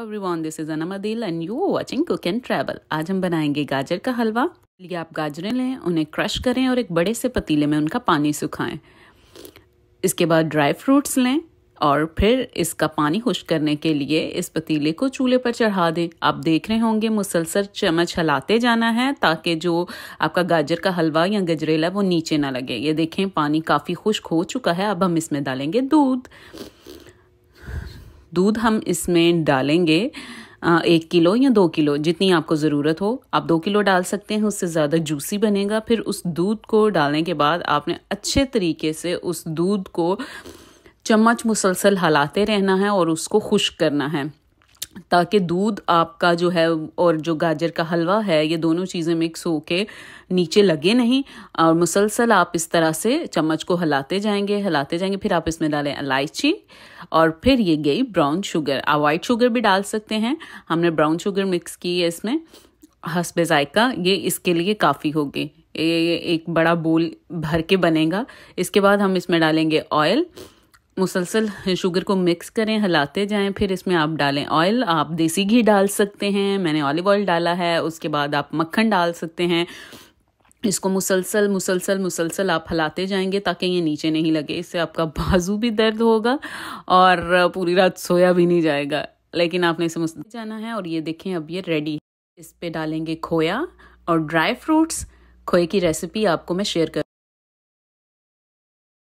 everyone this is Anma and you watching cook and travel आज हम बनाएंगे गाजर का हलवा लिए आप गाजरें लें उन्हें क्रश करें और एक बड़े से पतीले में उनका पानी सुखाएं इसके बाद ड्राई फ्रूट्स लें और फिर इसका पानी खुश करने के लिए इस पतीले को चूल्हे पर चढ़ा दें आप देख रहे होंगे मुसलसल चम्मच हलाते जाना है ताकि जो आपका गाजर का हलवा या गजरेला वो नीचे ना लगे ये देखें पानी काफ़ी खुश्क हो चुका है अब हम इसमें डालेंगे दूध दूध हम इसमें डालेंगे एक किलो या दो किलो जितनी आपको ज़रूरत हो आप दो किलो डाल सकते हैं उससे ज़्यादा जूसी बनेगा फिर उस दूध को डालने के बाद आपने अच्छे तरीके से उस दूध को चम्मच मुसलसल हलाते रहना है और उसको खुश करना है ताकि दूध आपका जो है और जो गाजर का हलवा है ये दोनों चीज़ें मिक्स हो के नीचे लगे नहीं और मुसलसल आप इस तरह से चम्मच को हलाते जाएंगे हलाते जाएंगे फिर आप इसमें डालें इलायची और फिर ये गई ब्राउन शुगर आप वाइट शुगर भी डाल सकते हैं हमने ब्राउन शुगर मिक्स की है इसमें हसब जायका ये इसके लिए काफ़ी होगी ये एक बड़ा बोल भर के बनेगा इसके बाद हम इसमें डालेंगे ऑयल मुसलसल शुगर को मिक्स करें हिलाते जाएं फिर इसमें आप डालें ऑयल आप देसी घी डाल सकते हैं मैंने ऑलिव ऑयल डाला है उसके बाद आप मक्खन डाल सकते हैं इसको मुसलसल मुसलसल मुसलसल आप हिलाते जाएंगे ताकि ये नीचे नहीं लगे इससे आपका बाजू भी दर्द होगा और पूरी रात सोया भी नहीं जाएगा लेकिन आपने इसे मुस्त जाना है और ये देखें अब ये रेडी इस पे डालेंगे खोया और ड्राई फ्रूट्स खोए की रेसिपी आपको मैं शेयर कर